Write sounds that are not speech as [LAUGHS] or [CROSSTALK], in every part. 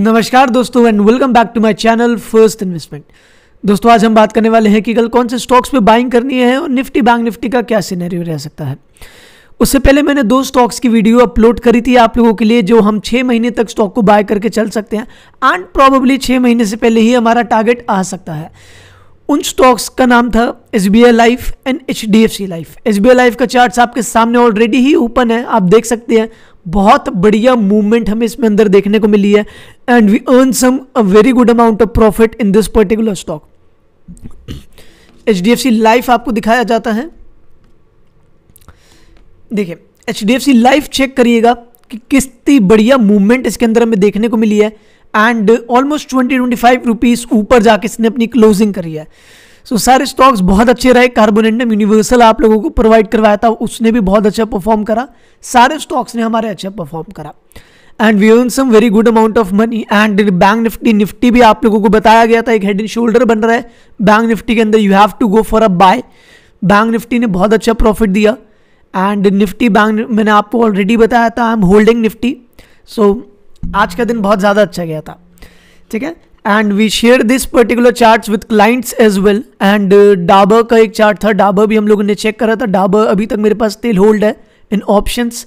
नमस्कार दोस्तों and welcome back to my channel first investment दोस्तों आज हम बात करने वाले हैं कि कल कौन से स्टॉक्स पे बाइंग करनी है और निफ्टी बैंक निफ्टी का क्या सिनेरियो रह सकता है उससे पहले मैंने दो स्टॉक्स की वीडियो अपलोड करी थी आप लोगों के लिए जो हम छः महीने तक स्टॉक को बाय करके चल सकते हैं एंड प्रॉबेबली छः महीने से पहले ही हमारा टारगेट आ सकता है उन स्टॉक्स का नाम था S B I life and H D F C life S B I life का चार्ट आपके सामने ऑलरेडी ही ओपन है आप देख सकते हैं बहुत बढ़िया मूवमेंट हमें इसमें अंदर देखने को मिली है and we earn some a very good amount of profit in this particular stock H D F C life आपको दिखाया जाता है देखिए H D F C life check करिएगा कि कितनी बढ़िया मूवमेंट इसके अंदर हमें देखने को मिली है and almost twenty twenty five rupees ऊपर जाके इसने अपनी क्लोजिंग करी है सो so, सारे स्टॉक्स बहुत अच्छे रहे कार्बोनेंडम यूनिवर्सल आप लोगों को प्रोवाइड करवाया था उसने भी बहुत अच्छा परफॉर्म करा सारे स्टॉक्स ने हमारे अच्छा परफॉर्म करा and we earn some very good amount of money and bank Nifty Nifty भी आप लोगों को बताया गया था एक हेड एंड शोल्डर बन रहा है बैंक निफ्टी के अंदर you have to go for a buy bank Nifty ने बहुत अच्छा प्रॉफिट दिया एंड निफ्टी बैंक मैंने आपको ऑलरेडी बताया था I am holding Nifty so आज का दिन बहुत ज़्यादा अच्छा गया था ठीक है and we share this particular chart with clients as well and Dabur का एक चार्ट था डाबर भी हम लोगों ने चेक करा था डाबर अभी तक मेरे पास तेल होल्ड है इन ऑप्शंस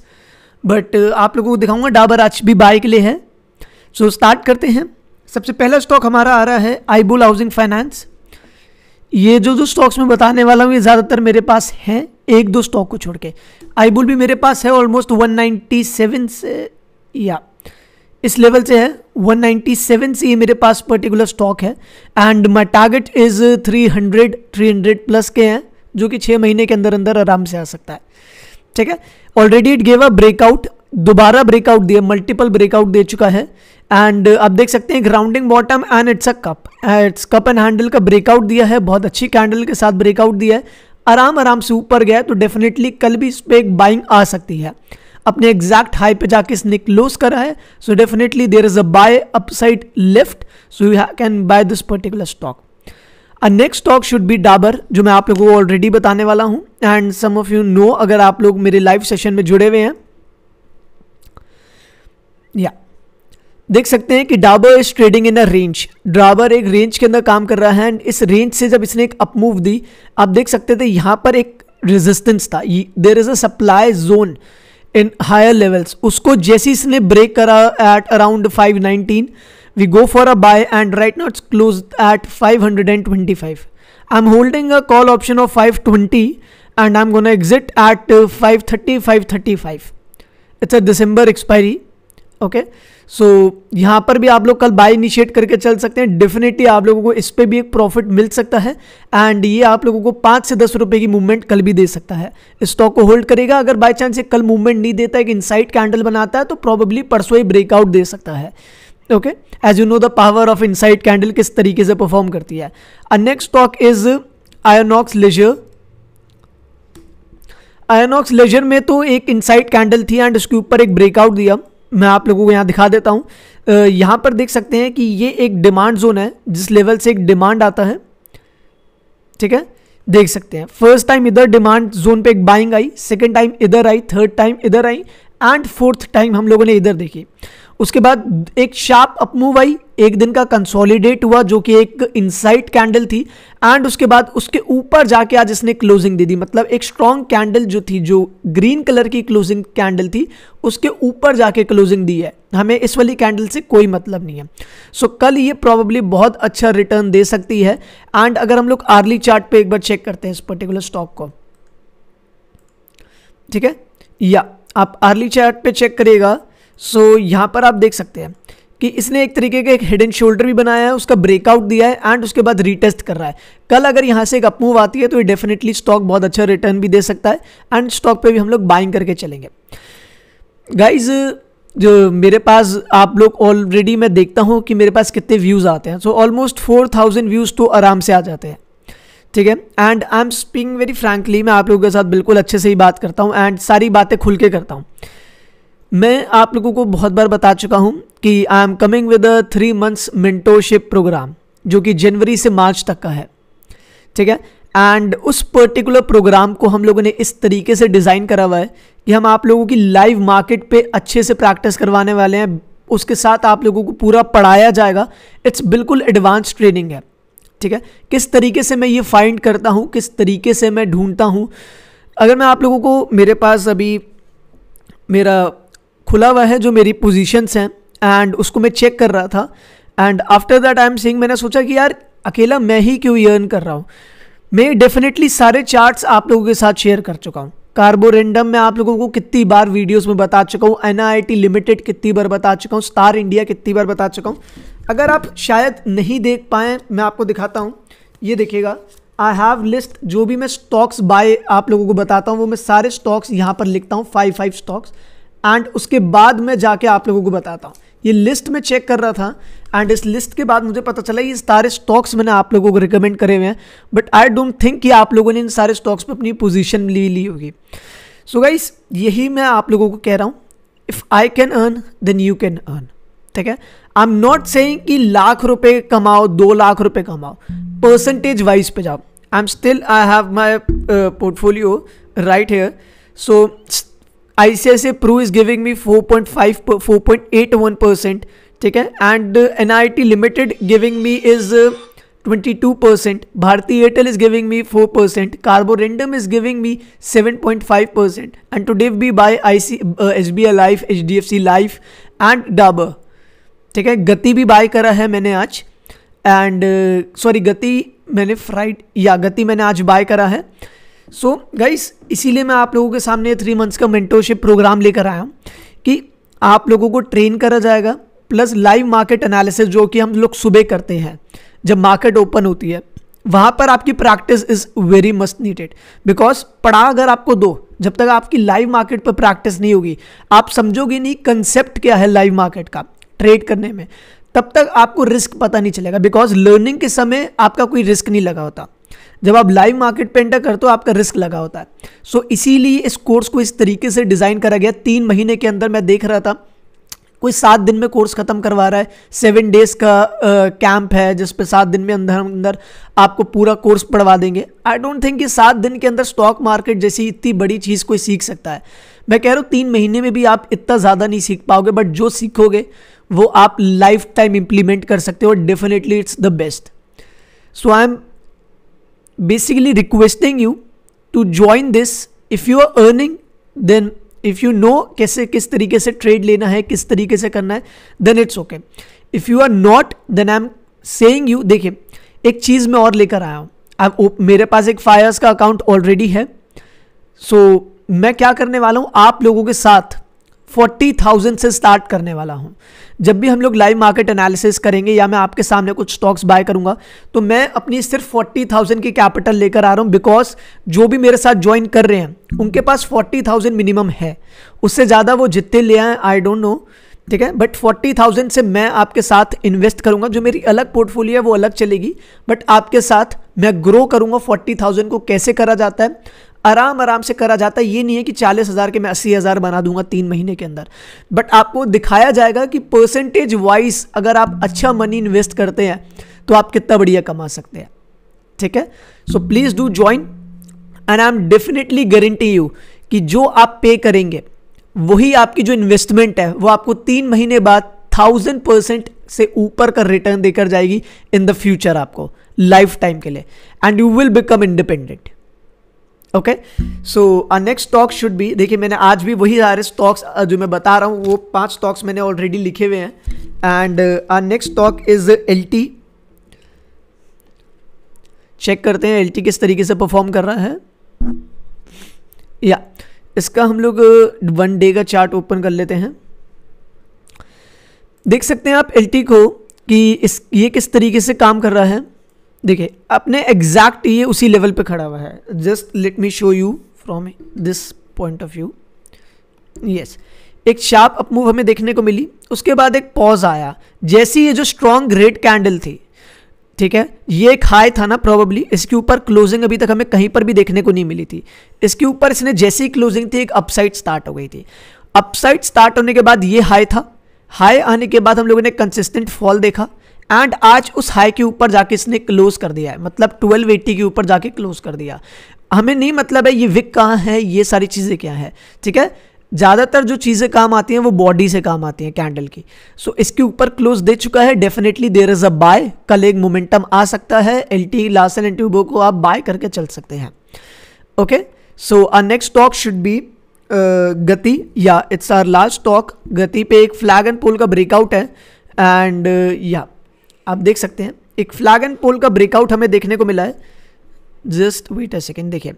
बट आप लोगों को दिखाऊंगा डाबर आज भी बाय के लिए है सो so, स्टार्ट करते हैं सबसे पहला स्टॉक हमारा आ रहा है आईबुल हाउसिंग फाइनेंस ये जो जो स्टॉक्स मैं बताने वाला हूँ ये ज़्यादातर मेरे पास हैं एक दो स्टॉक को छोड़ के आईबुल भी मेरे पास है ऑलमोस्ट 197 से या इस लेवल से है 197 से ये मेरे पास पर्टिकुलर स्टॉक है and my target is 300 300 plus के हैं जो कि छः महीने के अंदर अंदर आराम से आ सकता है ठीक है already it gave a breakout दोबारा ब्रेकआउट दिया मल्टीपल ब्रेकआउट दे चुका है एंड आप देख सकते हैं grounding bottom and it's a cup it's cup and handle का ब्रेकआउट दिया है बहुत अच्छी कैंडल के साथ ब्रेकआउट दिया है आराम आराम से ऊपर गया तो डेफिनेटली कल भी इस पर एक बाइंग आ सकती है अपने एग्जैक्ट हाई पे जाके इसने क्लोज करा है so definitely there is a buy upside left so you can buy this particular stock a next stock should be Dabur जो मैं आप लोगों को ऑलरेडी बताने वाला हूं and some of you know अगर आप लोग मेरे लाइव सेशन में जुड़े हुए हैं या देख सकते हैं कि Dabur is trading in a range Dabur एक रेंज के अंदर काम कर रहा है एंड इस रेंज से जब इसने एक अपमूव दी आप देख सकते थे यहां पर एक रेजिस्टेंस था there is a supply zone in higher levels उसको जैसी इसने ब्रेक करा at around 519 we go for a buy and right not close at 525 I am holding a call option of 520 and I am gonna exit at 530 535 it's a December expiry okay so so, यहाँ पर भी आप लोग कल bye initiate करके चल सकते हैं डेफिनेटली आप लोगों को इस पर भी एक प्रॉफिट मिल सकता है एंड ये आप लोगों को पाँच से दस रुपए की मूवमेंट कल भी दे सकता है स्टॉक को होल्ड करेगा अगर बाय चांस ये कल मूवमेंट नहीं देता कि इनसाइड कैंडल बनाता है तो प्रॉबेबली परसों ही ब्रेकआउट दे सकता है okay as you know the power of inside candle किस तरीके से परफॉर्म करती है next stock is Inox Leisure Inox Leisure में तो एक इनसाइड कैंडल थी एंड उसके ऊपर एक ब्रेकआउट दिया मैं आप लोगों को यहाँ दिखा देता हूँ यहाँ पर देख सकते हैं कि ये एक डिमांड जोन है जिस लेवल से एक डिमांड आता है ठीक है देख सकते हैं फर्स्ट टाइम इधर डिमांड जोन पे एक बाइंग आई सेकेंड टाइम इधर आई थर्ड टाइम इधर आई एंड फोर्थ टाइम हम लोगों ने इधर देखी उसके बाद एक शार्प अपमूव आई एक दिन का कंसोलिडेट हुआ जो कि एक इनसाइट कैंडल थी एंड उसके बाद उसके ऊपर जाके आज इसने क्लोजिंग दे दी मतलब एक स्ट्रॉन्ग कैंडल जो थी जो ग्रीन कलर की क्लोजिंग कैंडल थी उसके ऊपर जाके क्लोजिंग दी है हमें इस वाली कैंडल से कोई मतलब नहीं है सो so, कल ये प्रॉब्ली बहुत अच्छा रिटर्न दे सकती है एंड अगर हम लोग आर्ली चार्ट पे एक बार चेक करते हैं इस पर्टिकुलर स्टॉक को ठीक है या आप आर्ली चार्ट पे चेक करिएगा सो so, यहाँ पर आप देख सकते हैं कि इसने एक तरीके का एक हेड एंड शोल्डर भी बनाया है उसका ब्रेकआउट दिया है एंड उसके बाद रीटेस्ट कर रहा है कल अगर यहाँ से एक अपमूव आती है तो ये डेफिनेटली स्टॉक बहुत अच्छा रिटर्न भी दे सकता है एंड स्टॉक पे भी हम लोग बाइंग करके चलेंगे गाइज जो मेरे पास आप लोग ऑलरेडी मैं देखता हूँ कि मेरे पास कितने व्यूज़ आते हैं so almost four thousand views तो आराम से आ जाते हैं ठीक है and I am speaking very frankly मैं आप लोगों के साथ बिल्कुल अच्छे से ही बात करता हूँ एंड सारी बातें खुल के करता हूँ मैं आप लोगों को बहुत बार बता चुका हूँ कि I am coming with a three months mentorship programme जो कि जनवरी से मार्च तक का है ठीक है एंड उस पर्टिकुलर प्रोग्राम को हम लोगों ने इस तरीके से डिज़ाइन करा हुआ है कि हम आप लोगों की लाइव मार्केट पे अच्छे से प्रैक्टिस करवाने वाले हैं उसके साथ आप लोगों को पूरा पढ़ाया जाएगा इट्स बिल्कुल एडवांस ट्रेनिंग है ठीक है किस तरीके से मैं ये फाइंड करता हूँ किस तरीके से मैं ढूंढता हूँ अगर मैं आप लोगों को मेरे पास अभी मेरा खुला हुआ है जो मेरी पोजिशन हैं एंड उसको मैं चेक कर रहा था and after that I am seeing मैंने सोचा कि यार अकेला मैं ही क्यों अर्न कर रहा हूँ मैं डेफिनेटली सारे चार्ट्स आप लोगों के साथ शेयर कर चुका हूँ कार्बोरेंडम मैं आप लोगों को कितनी बार वीडियोस में बता चुका हूँ एन लिमिटेड कितनी बार बता चुका हूँ स्टार इंडिया कितनी बार बता चुका हूँ अगर आप शायद नहीं देख पाएँ मैं आपको दिखाता हूँ ये देखिएगा आई हैव लिस्ट जो भी मैं स्टॉक्स बाय आप लोगों को बताता हूँ वो मैं सारे स्टॉक्स यहाँ पर लिखता हूँ फाइव फाइव स्टॉक्स एंड उसके बाद मैं जाके आप लोगों को बताता हूँ ये लिस्ट में चेक कर रहा था एंड इस लिस्ट के बाद मुझे पता चला ये सारे स्टॉक्स मैंने आप लोगों को रिकमेंड करे हुए हैं बट आई डोंट थिंक कि आप लोगों ने इन सारे स्टॉक्स पर अपनी पोजीशन ली ली होगी सो गाइस यही मैं आप लोगों को कह रहा हूँ if I can earn then you can earn ठीक है आई एम नॉट सेइंग कि लाख रुपए कमाओ दो लाख रुपए कमाओ परसेंटेज वाइज पे जाओ I am still I have my portfolio right here so ICICI Pru is giving me 4.5 4.81 percent ठीक है and N I T limited giving me is 22 percent Bharti Airtel is giving me 4 percent Carborundum is giving me 7.5 percent and today be buy I C H B I life H D F C life and Dabur ठीक है गति भी bye करा है मैंने आज and sorry uh, गति मैंने फ्राइड या गति मैंने आज बाय करा है सो so, गाइस इसीलिए मैं आप लोगों के सामने थ्री मंथ्स का मेंटोरशिप प्रोग्राम लेकर आया हूँ कि आप लोगों को ट्रेन करा जाएगा प्लस लाइव मार्केट एनालिसिस जो कि हम लोग सुबह करते हैं जब मार्केट ओपन होती है वहाँ पर आपकी practice is very must needed because पढ़ा अगर आपको दो जब तक आपकी लाइव मार्केट पर प्रैक्टिस नहीं होगी आप समझोगे नहीं कंसेप्ट क्या है लाइव मार्केट का ट्रेड करने में तब तक आपको रिस्क पता नहीं चलेगा बिकॉज लर्निंग के समय आपका कोई रिस्क नहीं लगा होता जब आप लाइव मार्केट पे एंटर करते हो आपका रिस्क लगा होता है सो so, इसीलिए इस कोर्स को इस तरीके से डिज़ाइन करा गया तीन महीने के अंदर मैं देख रहा था कोई सात दिन में कोर्स ख़त्म करवा रहा है सेवन डेज़ का कैंप है जिस पे सात दिन में अंदर अंदर आपको पूरा कोर्स पढ़वा देंगे आई डोंट थिंक कि सात दिन के अंदर स्टॉक मार्केट जैसी इतनी बड़ी चीज़ कोई सीख सकता है मैं कह रहा हूँ तीन महीने में भी आप इतना ज़्यादा नहीं सीख पाओगे बट जो सीखोगे वो आप लाइफ टाइम इम्प्लीमेंट कर सकते हो definitely it's the best so I am basically requesting you to join this if you are earning then if you know कैसे किस तरीके से ट्रेड लेना है किस तरीके से करना है then it's okay if you are not then I am saying you देखिए एक चीज़ मैं और लेकर आया हूँ आप मेरे पास एक फायर्स का अकाउंट ऑलरेडी है सो so, मैं क्या करने वाला हूँ आप लोगों के साथ फोर्टी थाउजेंड से स्टार्ट करने वाला हूँ जब भी हम लोग लाइव मार्केट एनालिसिस करेंगे या मैं आपके सामने कुछ स्टॉक्स बाय करूंगा तो मैं अपनी सिर्फ फोर्टी थाउजेंड की कैपिटल लेकर आ रहा हूँ बिकॉज जो भी मेरे साथ ज्वाइन कर रहे हैं उनके पास फोर्टी थाउजेंड मिनिमम है उससे ज़्यादा वो जितने ले आए आई डोंट नो ठीक है बट फोर्टी थाउजेंड से मैं आपके साथ इन्वेस्ट करूंगा जो मेरी अलग पोर्टफोलियो है वो अलग चलेगी बट आपके साथ मैं ग्रो करूंगा फोर्टी थाउजेंड को कैसे करा जाता है आराम आराम से करा जाता है ये नहीं है कि चालीस हज़ार के मैं अस्सी हज़ार बना दूंगा तीन महीने के अंदर बट आपको दिखाया जाएगा कि परसेंटेज वाइज अगर आप अच्छा मनी इन्वेस्ट करते हैं तो आप कितना बढ़िया कमा सकते हैं ठीक है so please do join and I am definitely guarantee you कि जो आप पे करेंगे वही आपकी जो इन्वेस्टमेंट है वो आपको तीन महीने बाद थाउजेंड परसेंट से ऊपर का रिटर्न देकर जाएगी इन द फ्यूचर आपको लाइफ टाइम के लिए and you will become independent okay so next stock should भी देखिए मैंने आज भी वही सारे स्टॉक्स जो मैं बता रहा हूँ वो पांच स्टॉक्स मैंने ऑलरेडी लिखे हुए हैं and our next stock is L T check करते हैं एल टी किस तरीके से परफॉर्म कर रहा है या yeah. इसका हम लोग वन uh, डे का चार्ट ओपन कर लेते हैं देख सकते हैं आप एल को कि इस ये किस तरीके से काम कर रहा है देखिए अपने एग्जैक्ट ये उसी लेवल पे खड़ा हुआ है just let me show you from this point of view yes एक शार्प अपमूव हमें देखने को मिली उसके बाद एक पॉज आया जैसी ये जो स्ट्रॉन्ग रेड कैंडल थी ठीक है ये एक हाई था ना प्रोबेबली इसके ऊपर क्लोजिंग अभी तक हमें कहीं पर भी देखने को नहीं मिली थी इसके ऊपर इसने जैसी क्लोजिंग थी एक अपसाइड स्टार्ट हो गई थी अपसाइड स्टार्ट होने के बाद ये हाई था हाई आने के बाद हम लोगों ने कंसिस्टेंट फॉल देखा एंड आज उस हाई के ऊपर जाके इसने क्लोज कर दिया है मतलब ट्वेल्व एट्टी के ऊपर जाके क्लोज कर दिया हमें नहीं मतलब है ये विक कहाँ है ये सारी चीज़ें क्या है ठीक है ज़्यादातर जो चीज़ें काम आती हैं वो बॉडी से काम आती हैं कैंडल की सो so, इसके ऊपर क्लोज दे चुका है definitely there is a buy कल एक मोमेंटम आ सकता है L T Larsen and Toubro को आप बाय करके चल सकते हैं okay so a next stock should be Gati या इट्स आर लास्ट स्टॉक गति पे एक फ्लैग एंड पोल का ब्रेकआउट है एंड या uh, yeah. आप देख सकते हैं एक फ्लैग एंड पोल का ब्रेकआउट हमें देखने को मिला है जस्ट वेट अ सेकेंड देखिए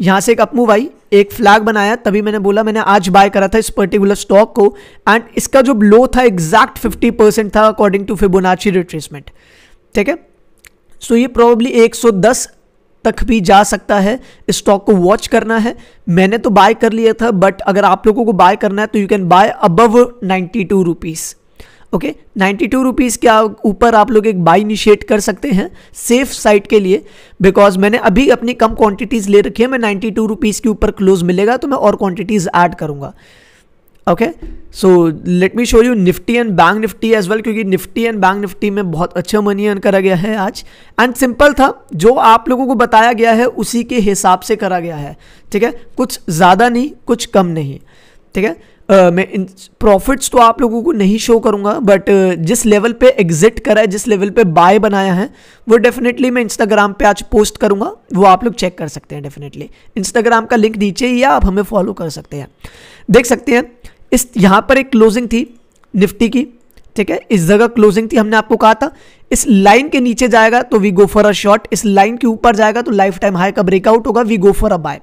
यहाँ से एक अपमूव आई एक फ्लैग बनाया तभी मैंने बोला मैंने आज बाय करा था इस पर्टिकुलर स्टॉक को एंड इसका जो लो था एग्जैक्ट 50 परसेंट था अकॉर्डिंग टू फिबोनाची रिट्रेसमेंट ठीक है सो ये प्रॉब्ली 110 तक भी जा सकता है स्टॉक को वॉच करना है मैंने तो बाय कर लिया था बट अगर आप लोगों को बाय करना है तो you can buy above ninety two rupees okay ninety two rupees के ऊपर आप लोग एक बाई इनिशिएट कर सकते हैं सेफ साइट के लिए बिकॉज मैंने अभी अपनी कम क्वांटिटीज़ ले रखी है मैं नाइन्टी टू रुपीज़ के ऊपर क्लोज मिलेगा तो मैं और क्वांटिटीज़ ऐड करूँगा okay so let me show you Nifty and bank Nifty as well क्योंकि निफ्टी एंड बैंक निफ्टी में बहुत अच्छा मनी अर्न करा गया है आज एंड सिंपल था जो आप लोगों को बताया गया है उसी के हिसाब से करा गया है ठीक है कुछ ज़्यादा नहीं कुछ कम नहीं ठीक है मैं प्रॉफिट्स तो आप लोगों को नहीं शो करूंगा बट जिस लेवल पे एग्जिट करा है जिस लेवल पे बाय बनाया है वो डेफिनेटली मैं इंस्टाग्राम पे आज पोस्ट करूंगा वो आप लोग चेक कर सकते हैं डेफिनेटली इंस्टाग्राम का लिंक नीचे ही है आप हमें फॉलो कर सकते हैं देख सकते हैं इस यहाँ पर एक क्लोजिंग थी निफ्टी की ठीक है इस जगह क्लोजिंग थी हमने आपको कहा था इस लाइन के नीचे जाएगा तो we go for a short इस लाइन के ऊपर जाएगा तो लाइफ टाइम हाई का ब्रेकआउट होगा we go for a buy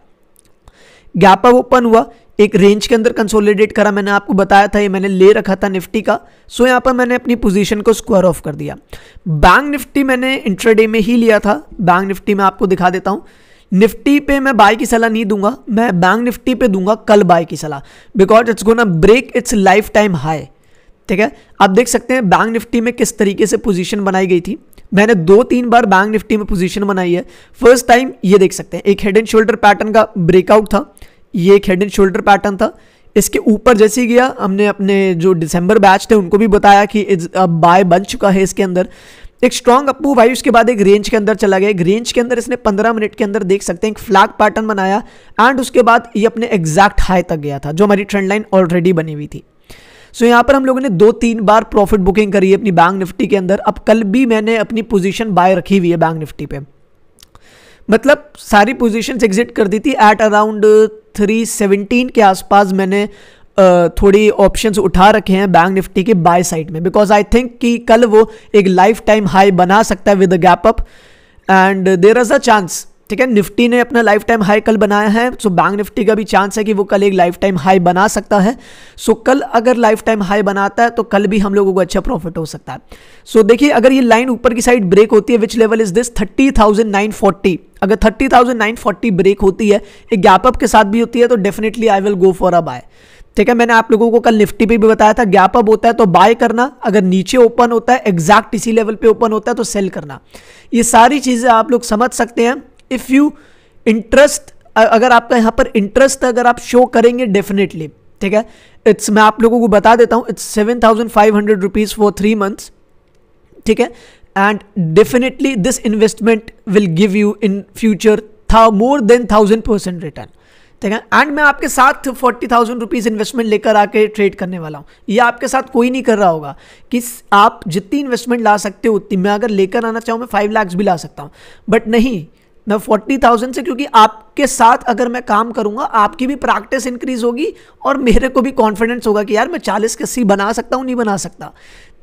gap up open हुआ एक रेंज के अंदर कंसोलिडेट करा मैंने आपको बताया था ये मैंने ले रखा था निफ्टी का सो यहाँ पर मैंने अपनी पोजीशन को स्क्वायर ऑफ कर दिया बैंक निफ्टी मैंने इंट्राडे में ही लिया था बैंक निफ्टी में आपको दिखा देता हूँ निफ्टी पे मैं बाय की सलाह नहीं दूंगा मैं बैंक निफ्टी पे दूंगा कल बाय की सलाह because it's gonna break its life time high ठीक है आप देख सकते हैं बैंक निफ्टी में किस तरीके से पोजीशन बनाई गई थी मैंने दो तीन बार बैंक निफ्टी में पोजीशन बनाई है फर्स्ट टाइम ये देख सकते हैं एक हेड एंड शोल्डर पैटर्न का ब्रेकआउट था ये एक हेड एंड शोल्डर पैटर्न था इसके ऊपर जैसे ही गया हमने अपने जो दिसंबर बैच थे उनको भी बताया कि अब बाय बन चुका है इसके अंदर एक स्ट्रॉन्ग अपू भाई उसके बाद एक रेंज के अंदर चला गया एक रेंज के अंदर इसने 15 मिनट के अंदर देख सकते हैं एक फ्लैग पैटर्न बनाया एंड उसके बाद ये अपने एग्जैक्ट हाई तक गया था जो हमारी ट्रेंड लाइन ऑलरेडी बनी हुई थी सो so, यहाँ पर हम लोगों ने दो तीन बार प्रॉफिट बुकिंग करी है अपनी बैंक निफ्टी के अंदर अब कल भी मैंने अपनी पोजीशन बाय रखी हुई है बैंक निफ्टी पर मतलब सारी पोजीशंस एग्जिट कर दी थी एट अराउंड 317 के आसपास मैंने थोड़ी ऑप्शंस उठा रखे हैं बैंक निफ्टी के बाय साइड में बिकॉज आई थिंक कि कल वो एक लाइफ टाइम हाई बना सकता है with a gap up and there is a chance ठीक है निफ्टी ने अपना लाइफ टाइम हाई कल बनाया है सो बैंक निफ्टी का भी चांस है कि वो कल एक लाइफ टाइम हाई बना सकता है सो कल अगर लाइफ टाइम हाई बनाता है तो कल भी हम लोगों को अच्छा प्रॉफिट हो सकता है सो देखिए अगर ये लाइन ऊपर की साइड ब्रेक होती है which level is this thirty thousand nine forty अगर thirty thousand nine forty break होती है एक गैप अप के साथ भी होती है तो definitely I will go for a buy ठीक है मैंने आप लोगों को कल निफ्टी पे भी बताया था गैप अप होता है तो बाय करना अगर नीचे ओपन होता है एग्जैक्ट इसी लेवल पे ओपन होता है तो सेल करना ये सारी चीज़ें आप लोग समझ सकते हैं इफ़ यू इंटरेस्ट अगर आपका यहाँ पर इंटरेस्ट अगर आप शो करेंगे डेफिनेटली ठीक है इट्स मैं आप लोगों को बता देता हूँ it's seven thousand five hundred rupees for three months ठीक है and definitely this investment will give you in future था more than thousand percent return ठीक है एंड मैं आपके साथ फोर्टी थाउजेंड रुपीज़ इन्वेस्टमेंट लेकर आके ट्रेड करने वाला हूँ ये आपके साथ कोई नहीं कर रहा होगा कि आप जितनी इन्वेस्टमेंट ला सकते हो उतनी मैं अगर लेकर आना चाहूँ मैं फाइव लैक्स भी ला सकता हूँ बट नहीं मैं फोर्टी थाउजेंड से क्योंकि आपके साथ अगर मैं काम करूंगा आपकी भी प्रैक्टिस इंक्रीज होगी और मेरे को भी कॉन्फिडेंस होगा कि यार मैं चालीस के सी बना सकता हूँ नहीं बना सकता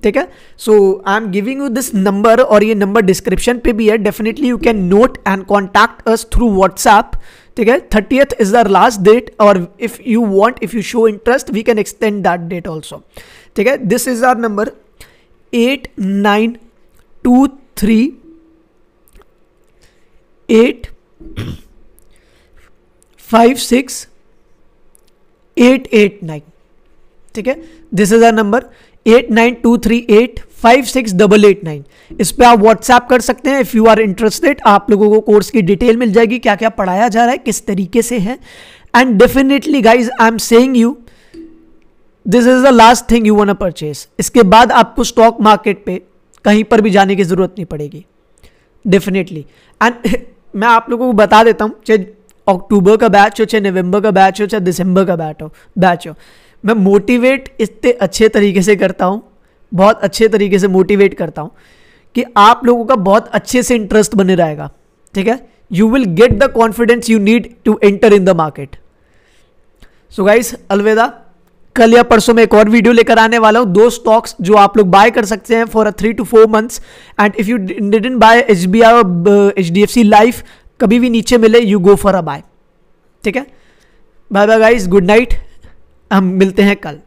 ठीक है so I am giving you this number और ये नंबर डिस्क्रिप्शन पे भी है definitely you can note and contact us through WhatsApp ठीक है thirtieth is the last date और if you want if you show interest we can extend that date also ठीक है this is our number eight nine two three eight five six eight eight nine ठीक है this is our number eight nine two three eight five six double eight nine इस पर आप WhatsApp कर सकते हैं इफ़ यू आर इंटरेस्टेड आप लोगों को कोर्स की डिटेल मिल जाएगी क्या क्या पढ़ाया जा रहा है किस तरीके से है and definitely guys I am saying you this is the last thing you want a purchase इसके बाद आपको स्टॉक मार्केट पे कहीं पर भी जाने की ज़रूरत नहीं पड़ेगी डेफिनेटली एंड [LAUGHS] मैं आप लोगों को बता देता हूँ चाहे अक्टूबर का बैच हो चाहे नवंबर का बैच हो चाहे दिसंबर का बैच हो बैच हो मैं मोटिवेट इतने अच्छे तरीके से करता हूँ बहुत अच्छे तरीके से मोटिवेट करता हूँ कि आप लोगों का बहुत अच्छे से इंटरेस्ट बने रहेगा ठीक है you will get the confidence you need to enter in the market so guys अलविदा कल या परसों में एक और वीडियो लेकर आने वाला हूँ दो स्टॉक्स जो आप लोग बाय कर सकते हैं for a three two four months and if you didn't buy H B I H D F C life कभी भी नीचे मिले you go for a buy ठीक है bye bye guys good night हम मिलते हैं कल